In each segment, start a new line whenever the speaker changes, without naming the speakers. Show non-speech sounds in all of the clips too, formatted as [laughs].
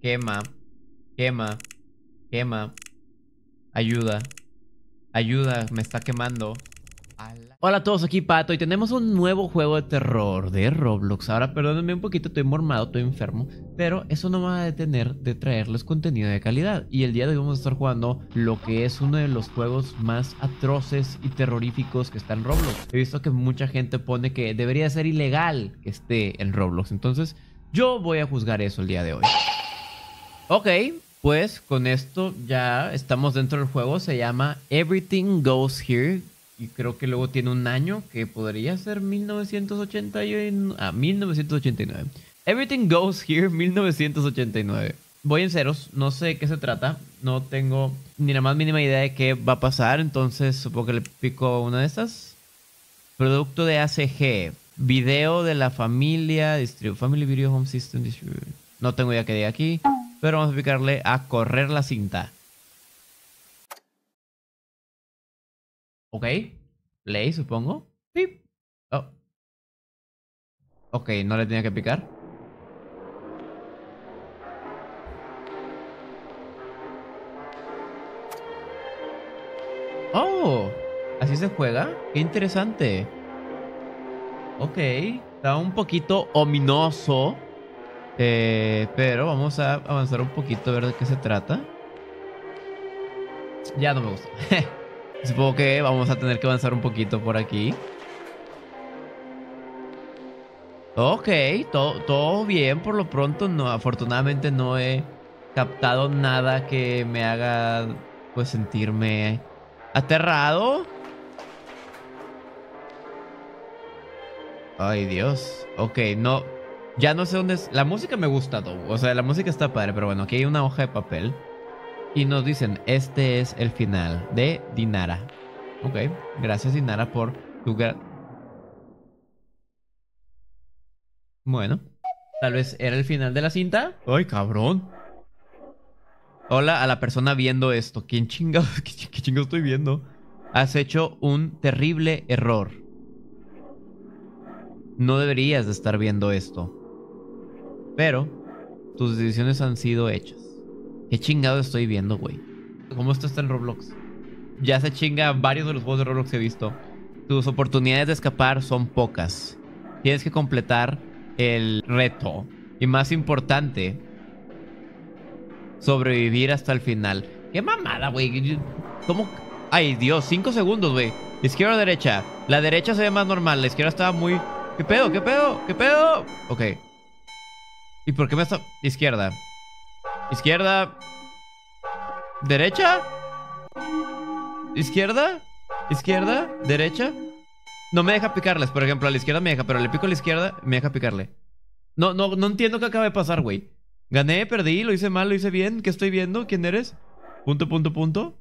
Quema. Quema. Quema. Ayuda. Ayuda, me está quemando. Hola a todos, aquí Pato y tenemos un nuevo juego de terror de Roblox. Ahora perdónenme un poquito, estoy mormado, estoy enfermo, pero eso no me va a detener de traerles contenido de calidad. Y el día de hoy vamos a estar jugando lo que es uno de los juegos más atroces y terroríficos que está en Roblox. He visto que mucha gente pone que debería ser ilegal que esté en Roblox, entonces yo voy a juzgar eso el día de hoy. Ok, pues con esto ya estamos dentro del juego. Se llama Everything Goes Here. Y creo que luego tiene un año que podría ser 1989. Ah, 1989. Everything Goes Here 1989. Voy en ceros, no sé de qué se trata. No tengo ni la más mínima idea de qué va a pasar. Entonces supongo que le pico una de estas. Producto de ACG. Video de la familia. Distribu Family Video Home System No tengo idea que diga aquí pero vamos a picarle a correr la cinta. Ok, play supongo. Oh. Ok, no le tenía que picar. Oh, así se juega. Qué interesante. Ok, está un poquito ominoso eh, pero vamos a avanzar un poquito a ver de qué se trata. Ya no me gusta. [laughs] Supongo que vamos a tener que avanzar un poquito por aquí. Ok, todo bien por lo pronto. afortunadamente no he captado nada que me haga pues sentirme aterrado. Ay Dios. Ok, no, ya no sé dónde es. La música me gusta, todo, O sea, la música está padre, pero bueno, aquí hay una hoja de papel. Y nos dicen, este es el final de Dinara. Ok, gracias Dinara por tu... Bueno, tal vez era el final de la cinta. ¡Ay, cabrón! Hola a la persona viendo esto. ¿Quién chingado, [laughs] qué, chingo estoy viendo? Has hecho un terrible error. No deberías de estar viendo esto. Pero tus decisiones han sido hechas. ¿Qué chingado estoy viendo, güey? ¿Cómo esto está en Roblox? Ya se chinga varios de los juegos de Roblox que he visto. Tus oportunidades de escapar son pocas. Tienes que completar el reto. Y más importante, sobrevivir hasta el final. ¡Qué mamada, güey! ¿Cómo? Ay, Dios, cinco segundos, güey. Izquierda o derecha. La derecha se ve más normal, la izquierda estaba muy... ¿Qué pedo? ¿Qué pedo? ¿Qué pedo? Ok. ¿Y por qué me está...? Izquierda. Izquierda. ¿Derecha? ¿Izquierda? ¿Izquierda? ¿Derecha? No me deja picarles, por ejemplo. A la izquierda me deja, pero le pico a la izquierda, me deja picarle. No, no, no entiendo qué acaba de pasar, güey. Gané, perdí, lo hice mal, lo hice bien. ¿Qué estoy viendo? ¿Quién eres? Punto, punto, punto.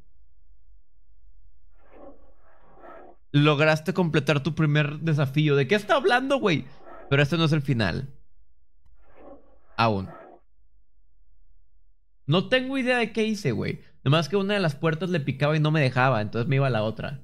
Lograste completar tu primer desafío. ¿De qué está hablando, güey? Pero este no es el final aún. No tengo idea de qué hice, güey. Nomás que una de las puertas le picaba y no me dejaba, entonces me iba a la otra.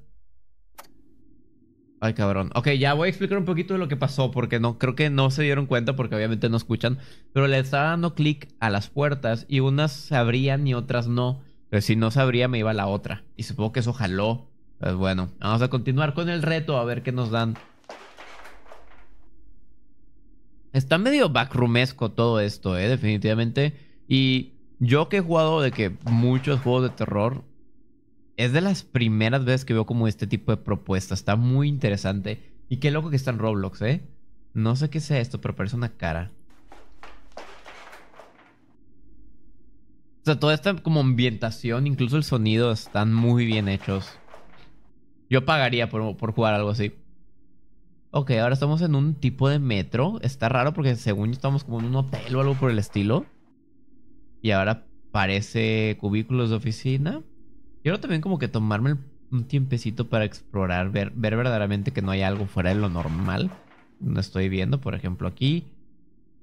Ay, cabrón. Ok, ya voy a explicar un poquito de lo que pasó, porque no, creo que no se dieron cuenta, porque obviamente no escuchan. Pero le estaba dando clic a las puertas y unas se abrían y otras no. Pero si no se abría, me iba a la otra. Y supongo que eso jaló. Pues bueno, vamos a continuar con el reto a ver qué nos dan. Está medio backroomesco todo esto, ¿eh? definitivamente. Y yo que he jugado de que muchos juegos de terror, es de las primeras veces que veo como este tipo de propuestas. Está muy interesante. Y qué loco que está en Roblox, ¿eh? No sé qué sea esto, pero parece una cara. O sea, toda esta como ambientación, incluso el sonido, están muy bien hechos. Yo pagaría por jugar algo así. Ok, ahora estamos en un tipo de metro. Está raro porque según estamos como en un hotel o algo por el estilo. Y ahora parece cubículos de oficina. Quiero también como que tomarme un tiempecito para explorar, ver, ver verdaderamente que no hay algo fuera de lo normal. No estoy viendo, por ejemplo, aquí.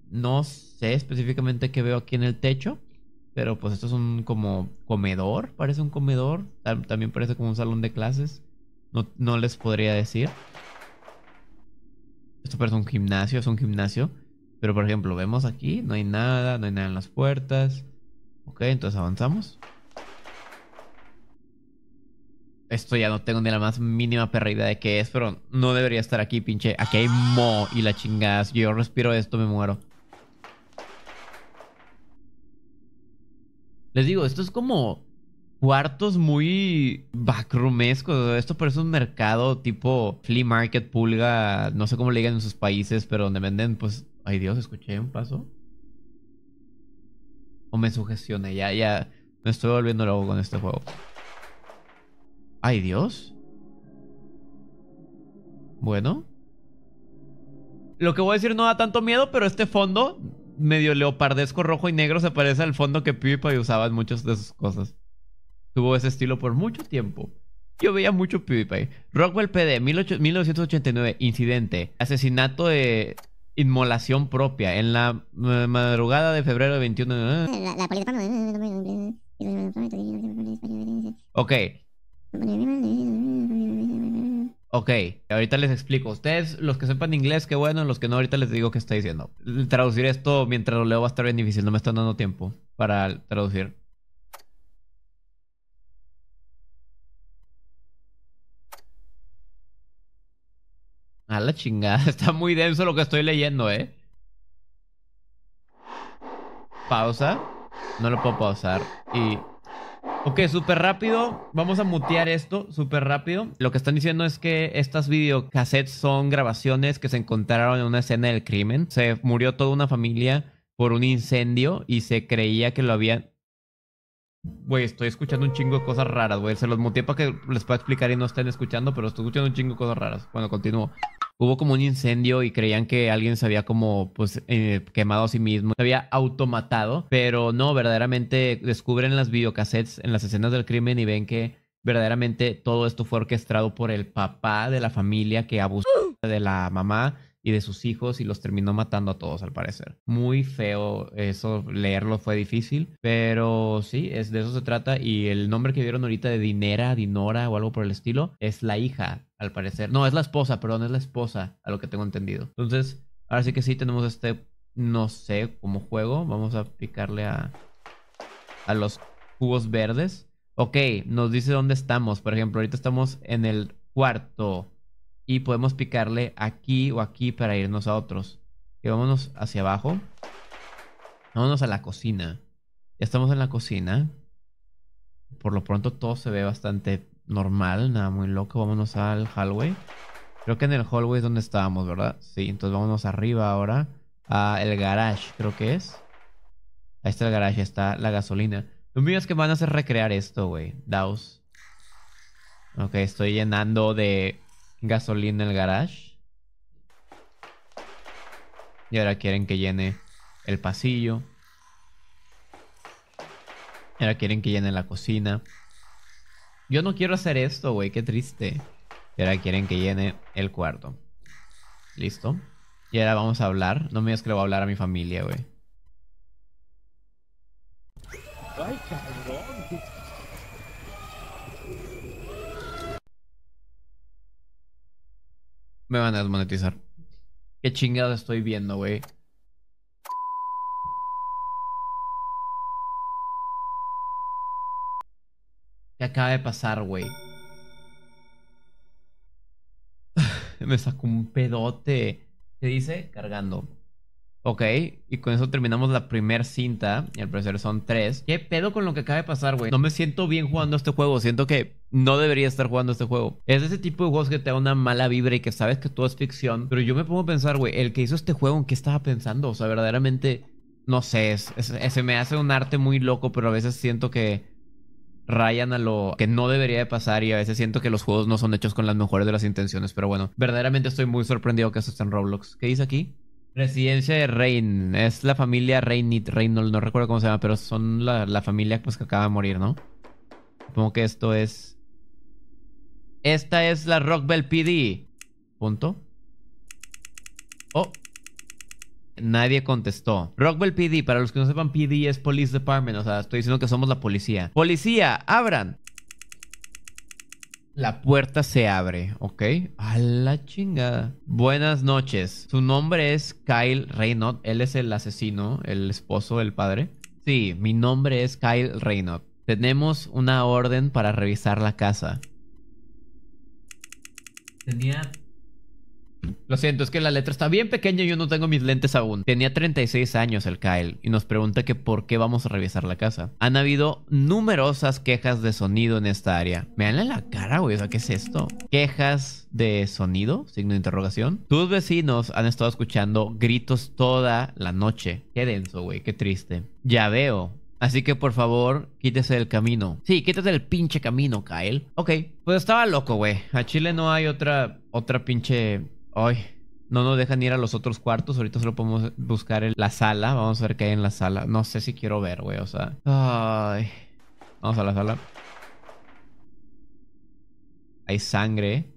No sé específicamente qué veo aquí en el techo. Pero pues esto es un como comedor, parece un comedor. También parece como un salón de clases. No, no les podría decir. Esto parece un gimnasio, es un gimnasio. Pero por ejemplo, vemos aquí, no hay nada, no hay nada en las puertas. Ok, entonces avanzamos. Esto ya no tengo ni la más mínima perra idea de qué es, pero no debería estar aquí, pinche. Aquí hay mo y la chingada. Yo respiro esto, me muero. Les digo, esto es como cuartos muy backroomescos. Esto parece un mercado tipo flea market, pulga, no sé cómo le digan en sus países, pero donde venden, pues, ay Dios, escuché un paso. O me sugestioné, ya, ya, me estoy volviendo loco con este juego. Ay Dios. Bueno. Lo que voy a decir no da tanto miedo, pero este fondo medio leopardesco rojo y negro se parece al fondo que PewDiePie usaba en muchas de sus cosas tuvo ese estilo por mucho tiempo. Yo veía mucho PewDiePie. Rockwell PD, 18, 1989, incidente. Asesinato de inmolación propia. En la eh, madrugada de febrero de 21... Eh, la, la ok. Ok, ahorita les explico. Ustedes, los que sepan inglés, qué bueno. Los que no, ahorita les digo qué está diciendo. Traducir esto mientras lo leo va a estar bien difícil. No me están dando tiempo para traducir. A la chingada, [laughs] está muy denso lo que estoy leyendo, ¿eh? Pausa. No lo puedo pausar. Y... Ok, súper rápido. Vamos a mutear esto, súper rápido. Lo que están diciendo es que estas videocassettes son grabaciones que se encontraron en una escena del crimen. Se murió toda una familia por un incendio y se creía que lo habían... Güey, estoy escuchando un chingo de cosas raras, güey. Se los muteé para que les pueda explicar y no estén escuchando, pero estoy escuchando un chingo de cosas raras. Bueno, continúo. Hubo como un incendio y creían que alguien se había como, pues, eh, quemado a sí mismo. Se había automatado, pero no, verdaderamente descubren las videocassettes en las escenas del crimen y ven que verdaderamente todo esto fue orquestado por el papá de la familia que abusó de la mamá y de sus hijos y los terminó matando a todos al parecer. Muy feo eso, leerlo fue difícil, pero sí, es de eso se trata y el nombre que vieron ahorita de Dinera, Dinora o algo por el estilo es la hija, al parecer. No, es la esposa, perdón, es la esposa, a lo que tengo entendido. Entonces, ahora sí que sí tenemos este, no sé, como juego, vamos a picarle a, a los cubos verdes. Ok, nos dice dónde estamos. Por ejemplo, ahorita estamos en el cuarto y podemos picarle aquí o aquí para irnos a otros. Y vámonos hacia abajo. Vámonos a la cocina. Ya estamos en la cocina. Por lo pronto todo se ve bastante normal, nada muy loco. Vámonos al hallway. Creo que en el hallway es donde estábamos, ¿verdad? Sí, entonces vámonos arriba ahora. A el garage, creo que es. Ahí está el garage, está la gasolina. Lo mío es que van a hacer recrear esto, güey. Daos. Ok, estoy llenando de gasolina en el garage. Y ahora quieren que llene el pasillo. Ahora quieren que llene la cocina. Yo no quiero hacer esto, güey. Qué triste. Y ahora quieren que llene el cuarto. Listo. Y ahora vamos a hablar. No me digas que le voy a hablar a mi familia, güey. Me van a desmonetizar. ¿Qué chingada estoy viendo, güey? ¿Qué acaba de pasar, güey? [sighs] Me sacó un pedote. ¿Qué dice? Cargando. Ok, y con eso terminamos la primera cinta. Y al parecer son tres. ¿Qué pedo con lo que acaba de pasar, güey? No me siento bien jugando este juego. Siento que no debería estar jugando este juego. Es ese tipo de juegos que te da una mala vibra y que sabes que todo es ficción. Pero yo me pongo a pensar, güey, el que hizo este juego, ¿en qué estaba pensando? O sea, verdaderamente, no sé. se me hace un arte muy loco, pero a veces siento que rayan a lo que no debería de pasar y a veces siento que los juegos no son hechos con las mejores de las intenciones, pero bueno, verdaderamente estoy muy sorprendido que esto esté en Roblox. ¿Qué dice aquí? Residencia de Rain. Es la familia Reinit, Rain no, recuerdo cómo se llama, pero son la, familia pues, que acaba de morir, ¿no? Supongo que esto es. Esta es la Rockbell PD. Punto. Oh. Nadie contestó. Rockwell PD, para los que no sepan, PD es Police Department. O sea, estoy diciendo que somos la policía. Policía, abran. La puerta se abre, ¿ok? A la chingada. Buenas noches. Su nombre es Kyle Reynolds. Él es el asesino, el esposo el padre. Sí, mi nombre es Kyle Reynolds. Tenemos una orden para revisar la casa. Tenía lo siento, es que la letra está bien pequeña y yo no tengo mis lentes aún. Tenía 36 años el Kyle y nos pregunta que por qué vamos a revisar la casa. Han habido numerosas quejas de sonido en esta área. ¿Me en la cara, güey. O sea, ¿qué es esto? Quejas de sonido, signo de interrogación. Tus vecinos han estado escuchando gritos toda la noche. Qué denso, güey. Qué triste. Ya veo. Así que por favor, quítese del camino. Sí, quítese del pinche camino, Kyle. Ok, pues estaba loco, güey. A Chile no hay otra, otra pinche Ay, no nos dejan ir a los otros cuartos. Ahorita solo podemos buscar en la sala. Vamos a ver qué hay en la sala. No sé si quiero ver, güey. O sea. Ay. Vamos a la sala. Hay sangre.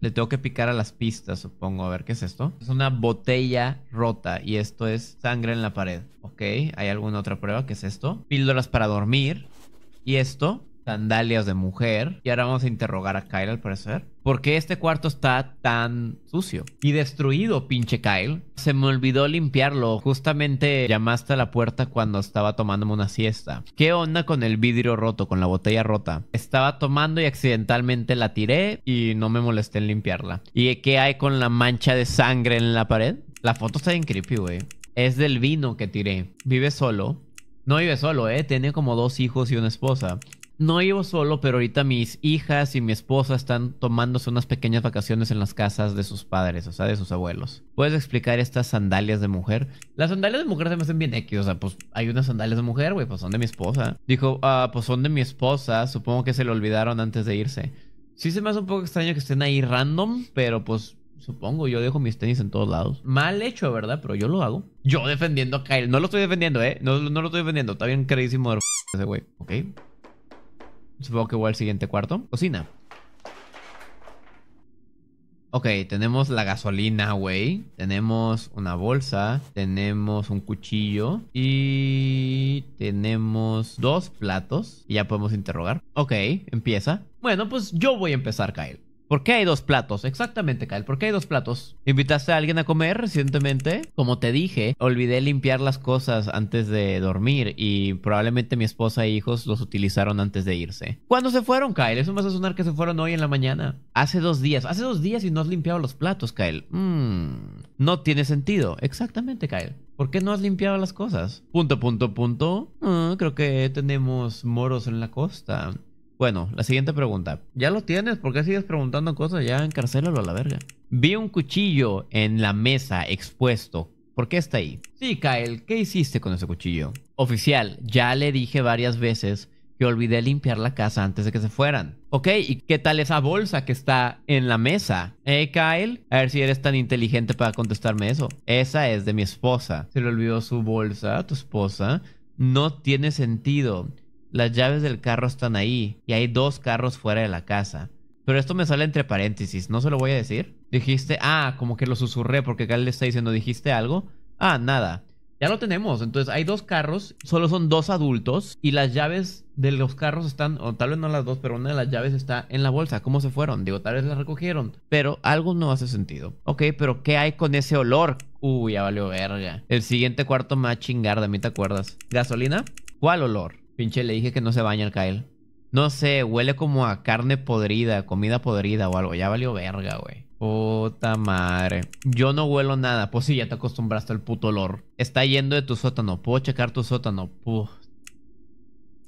Le tengo que picar a las pistas, supongo. A ver, ¿qué es esto? Es una botella rota y esto es sangre en la pared. Ok, ¿hay alguna otra prueba? ¿Qué es esto? Píldoras para dormir. Y esto, sandalias de mujer. Y ahora vamos a interrogar a Kyle al parecer. ¿Por qué este cuarto está tan sucio y destruido, pinche Kyle? Se me olvidó limpiarlo. Justamente llamaste a la puerta cuando estaba tomándome una siesta. ¿Qué onda con el vidrio roto, con la botella rota? Estaba tomando y accidentalmente la tiré y no me molesté en limpiarla. ¿Y qué hay con la mancha de sangre en la pared? La foto está bien creepy, güey. Es del vino que tiré. Vive solo. No vive solo, ¿eh? Tiene como dos hijos y una esposa no llevo solo, pero ahorita mis hijas y mi esposa están tomándose unas pequeñas vacaciones en las casas de sus padres, o sea, de sus abuelos. ¿Puedes explicar estas sandalias de mujer? Las sandalias de mujer se me hacen bien X, o sea, pues hay unas sandalias de mujer, güey, pues son de mi esposa. Dijo, ah, pues son de mi esposa, supongo que se le olvidaron antes de irse. Sí se me hace un poco extraño que estén ahí random, pero pues Supongo, yo dejo mis tenis en todos lados. Mal hecho, ¿verdad? Pero yo lo hago. Yo defendiendo a Kyle. No lo estoy defendiendo, ¿eh? No, lo estoy defendiendo. Está bien queridísimo ese güey. Ok. Supongo que voy al siguiente cuarto. Cocina. Ok, tenemos la gasolina, güey. Tenemos una bolsa. Tenemos un cuchillo. Y tenemos dos platos. Y ya podemos interrogar. Ok, empieza. Bueno, pues yo voy a empezar, Kyle. ¿Por qué hay dos platos? Exactamente, Kyle. ¿Por qué hay dos platos? ¿Invitaste a alguien a comer recientemente? Como te dije, olvidé limpiar las cosas antes de dormir y probablemente mi esposa e hijos los utilizaron antes de irse. ¿Cuándo se fueron, Kyle? Eso me a sonar que se fueron hoy en la mañana. Hace dos días. Hace dos días y no has limpiado los platos, Kyle. Mm, no tiene sentido. Exactamente, Kyle. ¿Por qué no has limpiado las cosas? Punto, punto, punto. Ah, creo que tenemos moros en la costa. Bueno, la siguiente pregunta. ¿Ya lo tienes? ¿Por qué sigues preguntando cosas? Ya encarcélalo a la verga. Vi un cuchillo en la mesa expuesto. ¿Por qué está ahí? Sí, Kyle, ¿qué hiciste con ese cuchillo? Oficial, ya le dije varias veces que olvidé limpiar la casa antes de que se fueran. Ok, ¿y qué tal esa bolsa que está en la mesa? Eh, Kyle, a ver si eres tan inteligente para contestarme eso. Esa es de mi esposa. Se le olvidó su bolsa, a tu esposa. No tiene sentido. Las llaves del carro están ahí y hay dos carros fuera de la casa. Pero esto me sale entre paréntesis, no se lo voy a decir. Dijiste, ah, como que lo susurré porque acá le está diciendo, dijiste algo. Ah, nada. Ya lo tenemos. Entonces hay dos carros, solo son dos adultos y las llaves de los carros están, o tal vez no las dos, pero una de las llaves está en la bolsa. ¿Cómo se fueron? Digo, tal vez las recogieron, pero algo no hace sentido. Ok, pero ¿qué hay con ese olor? Uy, ya valió verga. El siguiente cuarto más chingar, de mí te acuerdas. ¿Gasolina? ¿Cuál olor? Pinche, le dije que no se baña el Kyle. No sé, huele como a carne podrida, comida podrida o algo. Ya valió verga, güey. Puta madre. Yo no huelo nada. Pues sí, ya te acostumbraste al puto olor. Está yendo de tu sótano. ¿Puedo checar tu sótano?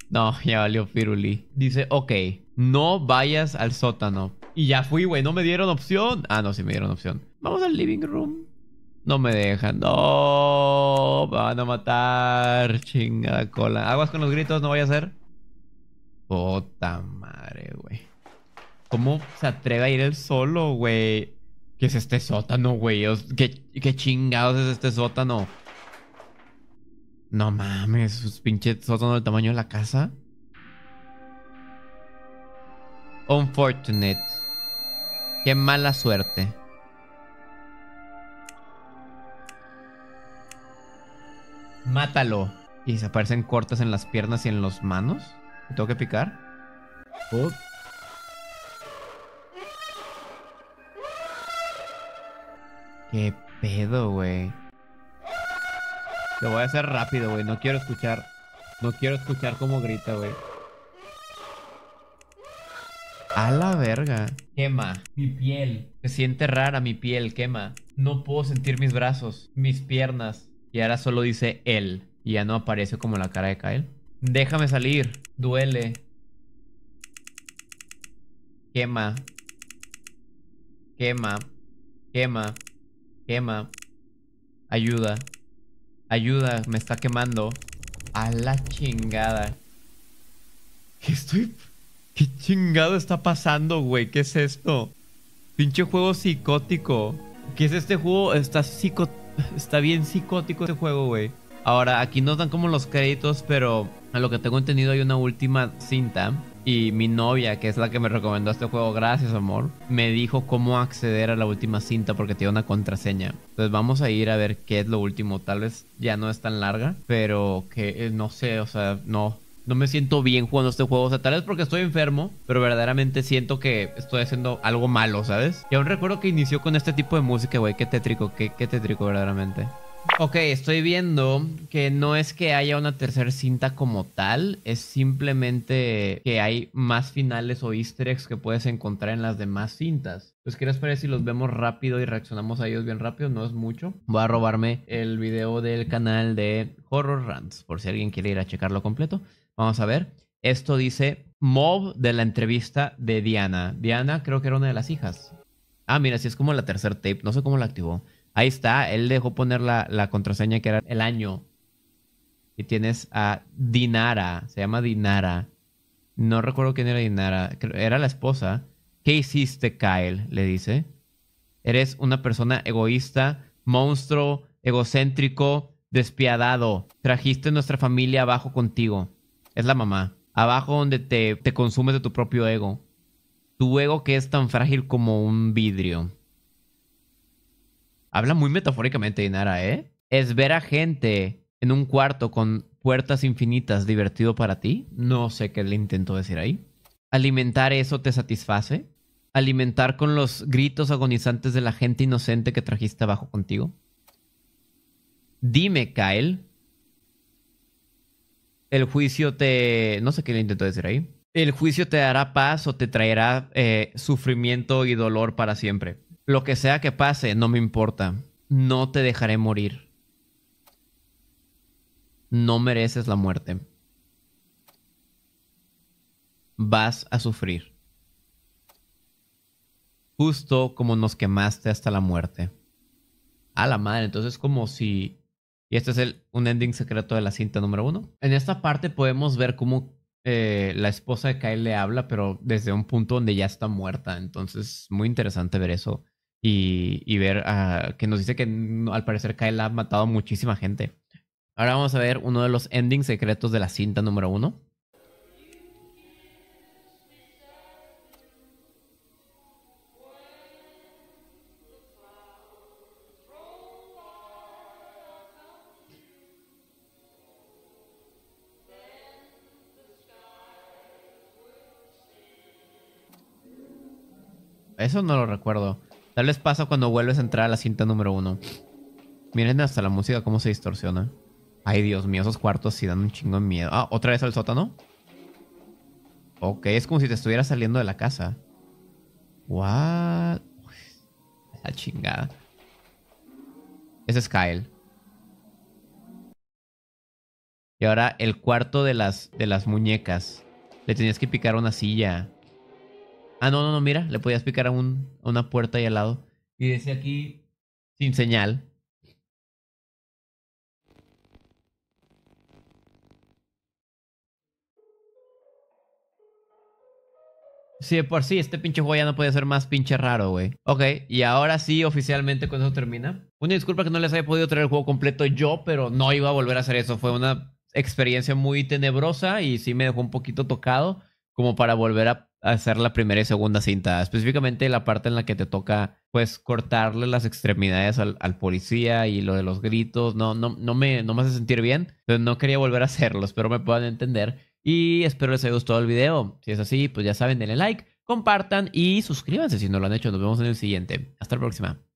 No, ya valió Firuli. Dice, ok, no vayas al sótano. Y ya fui, güey. No me dieron opción. Ah, no, sí me dieron opción. Vamos al living room. No me dejan. No, van a matar. Chingada cola. Aguas con los gritos, no voy a hacer Puta madre, güey. ¿Cómo se atreve a ir él solo, güey? ¿Qué es este sótano, güey? ¿Qué, chingados es este sótano? No mames, sus pinche sótano del tamaño de la casa. Unfortunate. Qué mala suerte. Mátalo. Y se aparecen cortas en las piernas y en las manos. ¿Me tengo que picar? ¡Uf! ¿Qué pedo, güey? Lo voy a hacer rápido, güey. No quiero escuchar. No quiero escuchar cómo grita, güey. A la verga. Quema. Mi piel. Me siente rara mi piel, quema. No puedo sentir mis brazos, mis piernas. Y ahora solo dice él. Y ya no aparece como la cara de Kyle. Déjame salir. Duele. Quema. Quema. Quema. Quema. Ayuda. Ayuda. Me está quemando. A la chingada. ¿Qué estoy... ¿Qué chingado está pasando, güey? ¿Qué es esto? Pinche juego psicótico. ¿Qué es este juego? Está psicótico [laughs] Está bien psicótico este juego, güey. Ahora, aquí no dan como los créditos, pero a lo que tengo entendido hay una última cinta. Y mi novia, que es la que me recomendó este juego, gracias amor, me dijo cómo acceder a la última cinta porque tiene una contraseña. Entonces vamos a ir a ver qué es lo último. Tal vez ya no es tan larga, pero que eh, no sé, o sea, no, no me siento bien jugando este juego. O sea, tal vez porque estoy enfermo, pero verdaderamente siento que estoy haciendo algo malo, ¿sabes? Y aún recuerdo que inició con este tipo de música, güey. Qué tétrico, qué, qué tétrico verdaderamente. Ok, estoy viendo que no es que haya una tercera cinta como tal, es simplemente que hay más finales o easter eggs que puedes encontrar en las demás cintas. Pues quiero esperar si los vemos rápido y reaccionamos a ellos bien rápido, no es mucho. Voy a robarme el video del canal de Horror Rants, por si alguien quiere ir a checarlo completo. Vamos a ver. Esto dice mob de la entrevista de Diana. Diana creo que era una de las hijas. Ah, mira, sí es como la tercer tape. No sé cómo la activó. Ahí está. Él dejó poner la, la contraseña que era el año. Y tienes a Dinara. Se llama Dinara. No recuerdo quién era Dinara. Era la esposa. ¿Qué hiciste, Kyle? Le dice. Eres una persona egoísta, monstruo, egocéntrico, despiadado. Trajiste nuestra familia abajo contigo es la mamá. Abajo donde te, consumes de tu propio ego. Tu ego que es tan frágil como un vidrio. Habla muy metafóricamente, Dinara, ¿eh? ¿Es ver a gente en un cuarto con puertas infinitas divertido para ti? No sé qué le intento decir ahí. ¿Alimentar eso te satisface? ¿Alimentar con los gritos agonizantes de la gente inocente que trajiste abajo contigo? Dime, Kyle, el juicio te... No sé qué le intento decir ahí. El juicio te dará paz o te traerá eh, sufrimiento y dolor para siempre. Lo que sea que pase, no me importa. No te dejaré morir. No mereces la muerte. Vas a sufrir. Justo como nos quemaste hasta la muerte. A la madre, entonces como si y este es el, un ending secreto de la cinta número uno. En esta parte podemos ver cómo eh, la esposa de Kyle le habla, pero desde un punto donde ya está muerta. Entonces, muy interesante ver eso. Y, ver ah, que nos dice que mm, al parecer Kyle ha matado a muchísima gente. Ahora vamos a ver uno de los endings secretos de la cinta número uno. Eso no lo recuerdo. Tal vez pasa cuando vuelves a entrar a la cinta número uno. Miren hasta la música cómo se distorsiona. Ay, Dios mío, esos cuartos sí dan un chingo de miedo. Ah, ¿otra vez al sótano? Ok, es como si te estuviera saliendo de la casa. What? La chingada. Ese es Kyle. Y ahora el cuarto de las, de las muñecas. Le tenías que picar una silla. Ah, no, no, no, mira, le podías picar a, un, una puerta ahí al lado. Y desde aquí, sin señal. Sí, por sí, este pinche juego ya no puede ser más pinche raro, güey. Ok, y ahora sí, oficialmente con eso termina. Una disculpa que no les haya podido traer el juego completo yo, pero no iba a volver a hacer eso. Fue una experiencia muy tenebrosa y sí me dejó un poquito tocado como para volver a hacer la primera y segunda cinta, específicamente la parte en la que te toca pues cortarle las extremidades al, policía y lo de los gritos, no, no, no, me, no me hace sentir bien, pero no quería volver a hacerlo, espero me puedan entender y espero les haya gustado el video, si es así pues ya saben, denle like, compartan y suscríbanse si no lo han hecho, nos vemos en el siguiente, hasta la próxima.